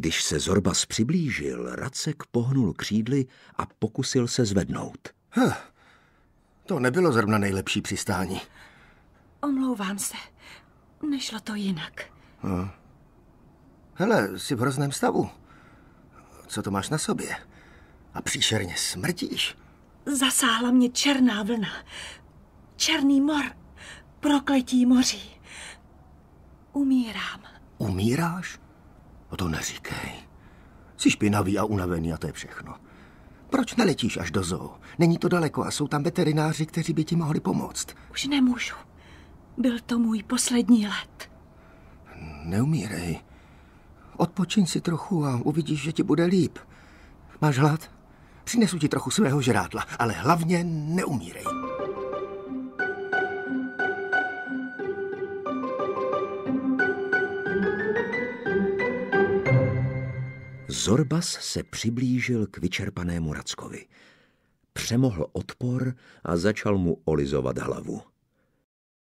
Když se Zorbas přiblížil, Racek pohnul křídly a pokusil se zvednout. Huh, to nebylo zrovna nejlepší přistání. Omlouvám se. Nešlo to jinak. Hm. Hele, jsi v hrozném stavu. Co to máš na sobě? A příšerně smrtíš. Zasáhla mě černá vlna. Černý mor. Prokletí moří. Umírám. Umíráš? No to neříkej. Jsi špinavý a unavený a to je všechno. Proč neletíš až do zoo? Není to daleko a jsou tam veterináři, kteří by ti mohli pomoct. Už nemůžu. Byl to můj poslední let. Neumírej. Odpočin si trochu a uvidíš, že ti bude líp. Máš hlad? Přinesu ti trochu svého žrádla, ale hlavně neumírej. Zorbas se přiblížil k vyčerpanému Rackovi. Přemohl odpor a začal mu olizovat hlavu.